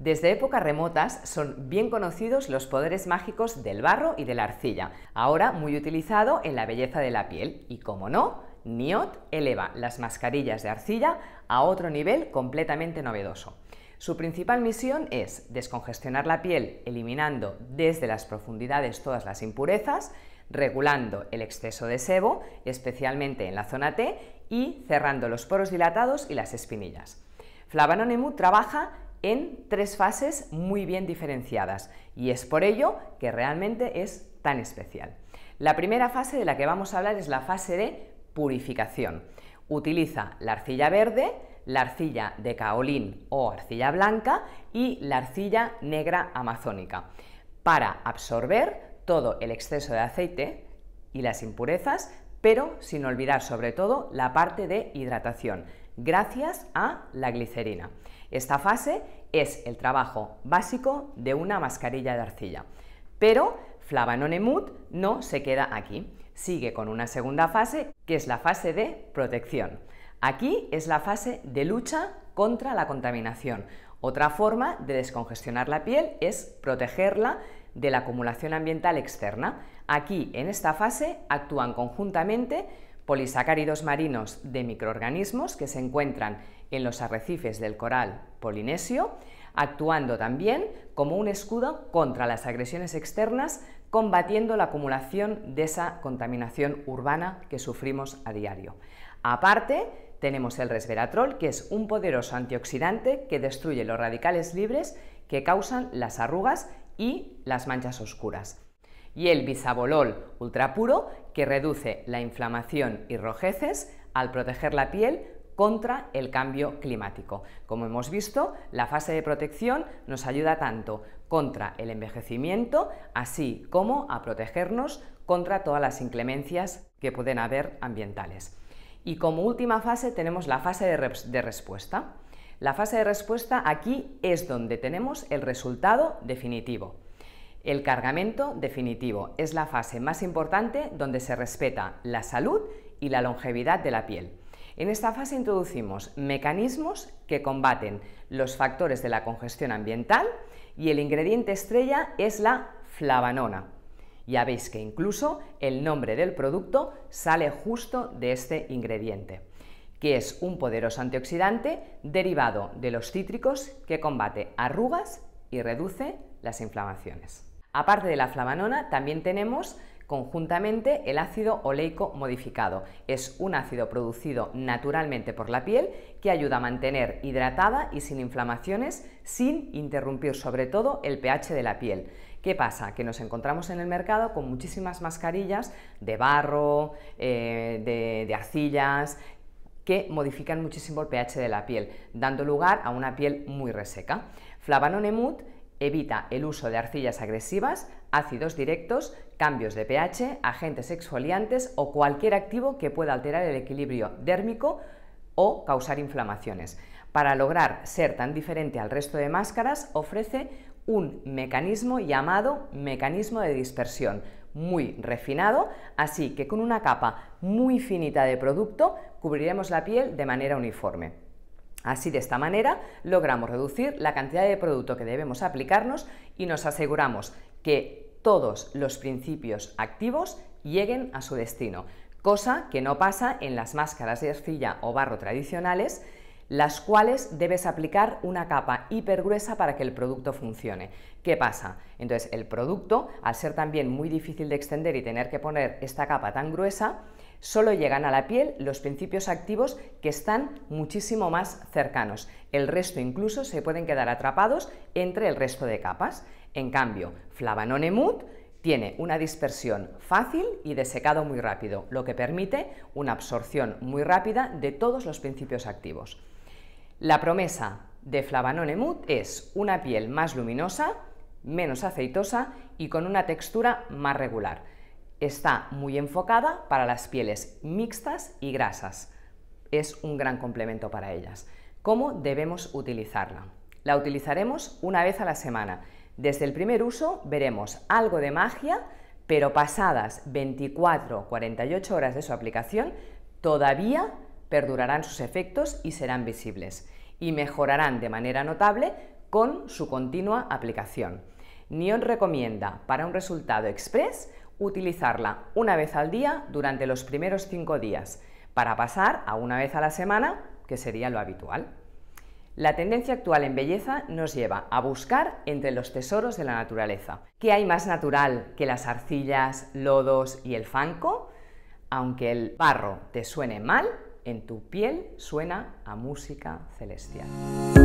Desde épocas remotas son bien conocidos los poderes mágicos del barro y de la arcilla, ahora muy utilizado en la belleza de la piel y, como no, NIOT eleva las mascarillas de arcilla a otro nivel completamente novedoso. Su principal misión es descongestionar la piel eliminando desde las profundidades todas las impurezas, regulando el exceso de sebo, especialmente en la zona T, y cerrando los poros dilatados y las espinillas. Flavanonemu trabaja en tres fases muy bien diferenciadas y es por ello que realmente es tan especial. La primera fase de la que vamos a hablar es la fase de purificación. Utiliza la arcilla verde, la arcilla de caolín o arcilla blanca y la arcilla negra amazónica para absorber todo el exceso de aceite y las impurezas, pero sin olvidar sobre todo la parte de hidratación, gracias a la glicerina. Esta fase es el trabajo básico de una mascarilla de arcilla. Pero flavanonemut no se queda aquí, sigue con una segunda fase que es la fase de protección. Aquí es la fase de lucha contra la contaminación. Otra forma de descongestionar la piel es protegerla de la acumulación ambiental externa. Aquí, en esta fase, actúan conjuntamente polisacáridos marinos de microorganismos que se encuentran en los arrecifes del coral polinesio, actuando también como un escudo contra las agresiones externas, combatiendo la acumulación de esa contaminación urbana que sufrimos a diario. Aparte, tenemos el resveratrol, que es un poderoso antioxidante que destruye los radicales libres que causan las arrugas y las manchas oscuras y el bisabolol ultrapuro que reduce la inflamación y rojeces al proteger la piel contra el cambio climático. Como hemos visto, la fase de protección nos ayuda tanto contra el envejecimiento, así como a protegernos contra todas las inclemencias que pueden haber ambientales. Y como última fase tenemos la fase de, de respuesta. La fase de respuesta aquí es donde tenemos el resultado definitivo. El cargamento definitivo es la fase más importante donde se respeta la salud y la longevidad de la piel. En esta fase introducimos mecanismos que combaten los factores de la congestión ambiental y el ingrediente estrella es la flavanona. Ya veis que incluso el nombre del producto sale justo de este ingrediente, que es un poderoso antioxidante derivado de los cítricos que combate arrugas y reduce las inflamaciones. Aparte de la flavanona, también tenemos conjuntamente el ácido oleico modificado. Es un ácido producido naturalmente por la piel que ayuda a mantener hidratada y sin inflamaciones sin interrumpir sobre todo el pH de la piel. ¿Qué pasa? Que nos encontramos en el mercado con muchísimas mascarillas de barro, eh, de, arcillas, que modifican muchísimo el pH de la piel, dando lugar a una piel muy reseca. Flavanonemut evita el uso de arcillas agresivas, ácidos directos, cambios de pH, agentes exfoliantes o cualquier activo que pueda alterar el equilibrio dérmico o causar inflamaciones. Para lograr ser tan diferente al resto de máscaras, ofrece un mecanismo llamado mecanismo de dispersión, muy refinado, así que con una capa muy finita de producto cubriremos la piel de manera uniforme. Así de esta manera logramos reducir la cantidad de producto que debemos aplicarnos y nos aseguramos que todos los principios activos lleguen a su destino, cosa que no pasa en las máscaras de arcilla o barro tradicionales, las cuales debes aplicar una capa hipergruesa para que el producto funcione. ¿Qué pasa? Entonces el producto, al ser también muy difícil de extender y tener que poner esta capa tan gruesa, solo llegan a la piel los principios activos que están muchísimo más cercanos. El resto incluso se pueden quedar atrapados entre el resto de capas. En cambio, Flavanone tiene una dispersión fácil y de secado muy rápido, lo que permite una absorción muy rápida de todos los principios activos. La promesa de Flavanone es una piel más luminosa, menos aceitosa y con una textura más regular. Está muy enfocada para las pieles mixtas y grasas. Es un gran complemento para ellas. ¿Cómo debemos utilizarla? La utilizaremos una vez a la semana. Desde el primer uso veremos algo de magia, pero pasadas 24-48 horas de su aplicación, todavía perdurarán sus efectos y serán visibles, y mejorarán de manera notable con su continua aplicación. Neon recomienda para un resultado express utilizarla una vez al día durante los primeros cinco días, para pasar a una vez a la semana, que sería lo habitual. La tendencia actual en belleza nos lleva a buscar entre los tesoros de la naturaleza. ¿Qué hay más natural que las arcillas, lodos y el fanco? Aunque el barro te suene mal, en tu piel suena a música celestial.